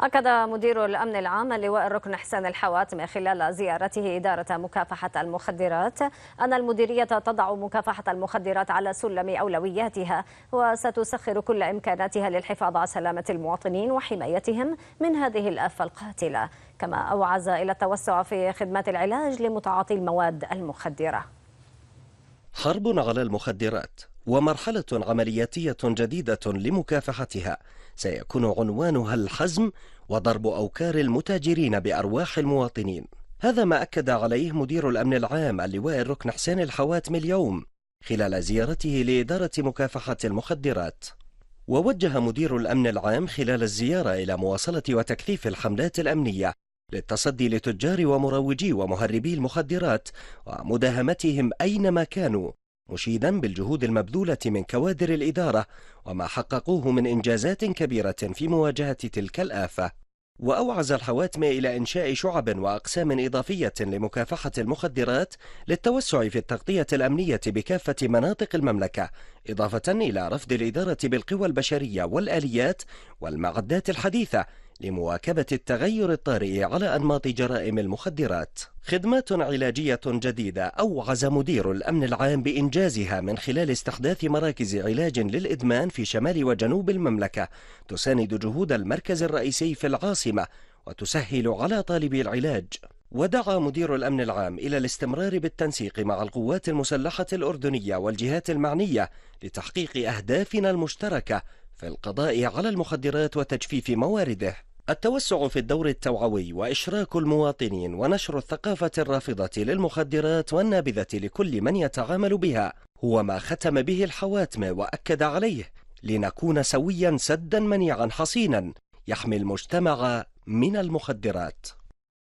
أكد مدير الأمن العام اللواء الركن حسين من خلال زيارته إدارة مكافحة المخدرات أن المديرية تضع مكافحة المخدرات على سلم أولوياتها وستسخر كل إمكاناتها للحفاظ على سلامة المواطنين وحمايتهم من هذه الآفة القاتلة كما أوعز إلى التوسع في خدمات العلاج لمتعاطي المواد المخدرة حرب على المخدرات ومرحلة عملياتية جديدة لمكافحتها سيكون عنوانها الحزم وضرب أوكار المتاجرين بأرواح المواطنين هذا ما أكد عليه مدير الأمن العام اللواء الركن حسين الحواتم اليوم خلال زيارته لإدارة مكافحة المخدرات ووجه مدير الأمن العام خلال الزيارة إلى مواصلة وتكثيف الحملات الأمنية للتصدي لتجار ومروجي ومهربي المخدرات ومداهمتهم أينما كانوا مشيدا بالجهود المبذولة من كوادر الإدارة وما حققوه من إنجازات كبيرة في مواجهة تلك الآفة وأوعز الحواتم إلى إنشاء شعب وأقسام إضافية لمكافحة المخدرات للتوسع في التغطية الأمنية بكافة مناطق المملكة إضافة إلى رفض الإدارة بالقوى البشرية والآليات والمعدات الحديثة لمواكبة التغير الطارئ على أنماط جرائم المخدرات خدمات علاجية جديدة أوعز مدير الأمن العام بإنجازها من خلال استحداث مراكز علاج للإدمان في شمال وجنوب المملكة تساند جهود المركز الرئيسي في العاصمة وتسهل على طالبي العلاج ودعا مدير الأمن العام إلى الاستمرار بالتنسيق مع القوات المسلحة الأردنية والجهات المعنية لتحقيق أهدافنا المشتركة في القضاء على المخدرات وتجفيف موارده التوسع في الدور التوعوي وإشراك المواطنين ونشر الثقافة الرافضة للمخدرات والنابذة لكل من يتعامل بها هو ما ختم به الحواتم وأكد عليه لنكون سويا سدا منيعا حصينا يحمي المجتمع من المخدرات